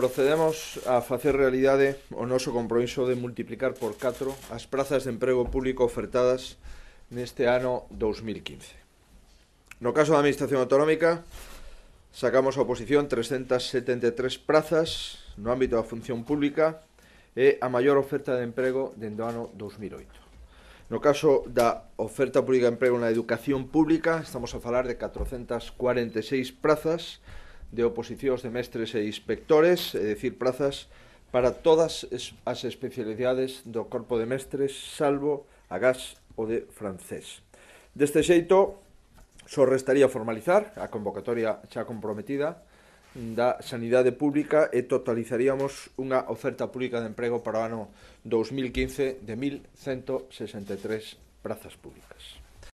procedemos a facer realidade o noso compromiso de multiplicar por 4 as prazas de emprego público ofertadas neste ano 2015. No caso da Administración Autonómica, sacamos a oposición 373 prazas no ámbito da función pública e a maior oferta de emprego dende o ano 2008. No caso da oferta pública de emprego na educación pública, estamos a falar de 446 prazas, de oposicións de mestres e inspectores, é dicir, prazas para todas as especialidades do Corpo de Mestres, salvo a gas o de francés. Deste xeito, só restaría formalizar a convocatoria xa comprometida da sanidade pública e totalizaríamos unha oferta pública de emprego para o ano 2015 de 1.163 prazas públicas.